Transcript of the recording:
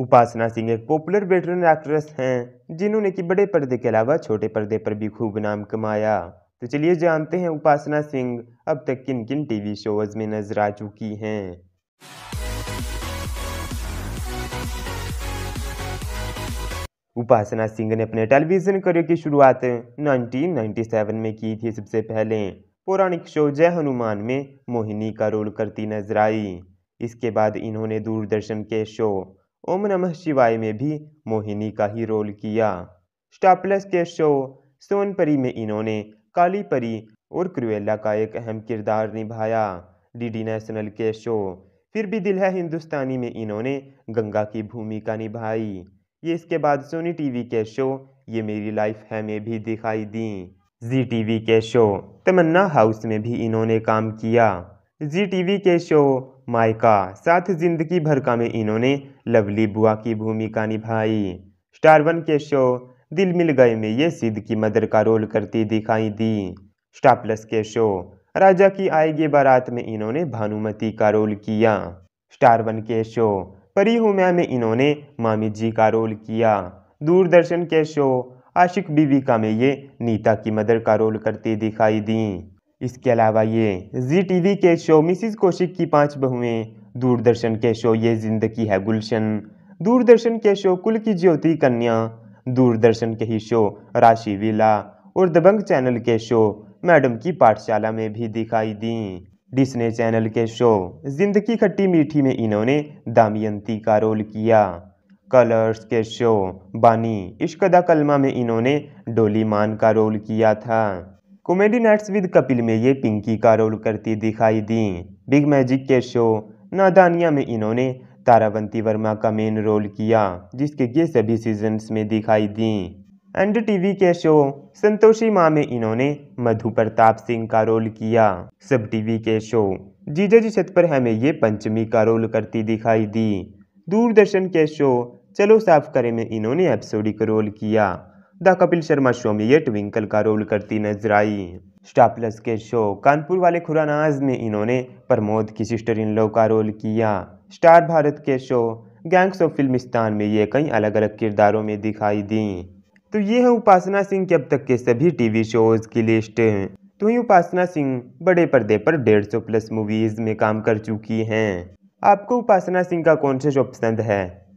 उपासना सिंह एक popular veteran actress हैं जिन्होंने कि बड़े पर्दे के अलावा छोटे पर्दे पर भी खूब नाम कमाया तो चलिए जानते हैं उपासना सिंह अब तक किन किन टीवी शोज में नजर आ चुकी हैं उपासना सिंह ने अपने टेलीविजन करियर की शुरुआत 1997 में की थी सबसे पहले पौराणिक शो जय हनुमान में मोहिनी का रोल करती नजर आई इसके बाद इन्होंने दूरदर्शन के शो ओम नमः शिवाय में भी मोहिनी का ही रोल किया स्टापलस के शो सोनपरी में इन्होंने काली परी और क्रुएला का एक अहम किरदार निभाया डीडी नेशनल के शो फिर भी दिल है हिंदुस्तानी में इन्होंने गंगा की भूमिका निभाई ये इसके बाद सोनी टीवी के शो ये मेरी लाइफ है में भी दिखाई दी जी टीवी के शो तमन्ना हाउस में भी इन्होंने काम किया जी टीवी के शो मायका साथ जिंदगी भर का में इन्होंने लवली बुआ की भूमिका निभाई स्टार वन के शो दिल मिल गए में ये सिद्ध की मदर का रोल करती दिखाई दी स्टार प्लस के शो राजा की आएगी बारात में इन्होंने भानुमति का रोल किया स्टार वन के शो परी हुम्या में इन्होंने मामी जी का रोल किया दूरदर्शन के शो आशिक बीवी का में ये नीता की मदर का रोल करती दिखाई दी इसके अलावा ये जी टीवी के शो मिसिस कौशिक की पांच बहुएं दूरदर्शन के शो ये जिंदगी है गुलशन दूरदर्शन के शो कुल की ज्योति कन्या दूरदर्शन के ही शो राशि विला और दबंग चैनल के शो मैडम की पाठशाला में भी दिखाई दी डिस्ने चैनल के शो जिंदगी खट्टी मीठी में इन्होंने दामियंती का रोल किया कलर्स के शो बानी इश्कदा कलमा में इन्होंने डोली मान का रोल किया था कॉमेडी नाइट्स विद कपिल में ये पिंकी का रोल करती दिखाई दी बिग मैजिक के शो नादानिया में इन्होंने तारावंती वर्मा का मेन रोल किया जिसके ये सभी सीजन्स में दिखाई दी एंड टीवी के शो संतोषी माँ में इन्होंने मधु प्रताप सिंह का रोल किया सब टीवी के शो जीजा जी छत पर हमें ये पंचमी का रोल करती दिखाई दी दूरदर्शन के शो चलो साफ करें में इन्होंने एपिसोडिक रोल किया द कपिल शर्मा शो में ये ट्विंकल का रोल करती नजर आई स्टार प्लस के शो कानपुर वाले खुरानाज में इन्होंने प्रमोद की सिस्टर इन लो का रोल किया स्टार भारत के शो गैंग्स ऑफ फिल्मिस्तान में ये कई अलग अलग किरदारों में दिखाई दी तो ये है उपासना सिंह के अब तक के सभी टीवी शोज की लिस्ट तो ही उपासना सिंह बड़े पर्दे पर डेढ़ सौ प्लस मूवीज में काम कर चुकी हैं आपको उपासना सिंह का कौन सा शो पसंद है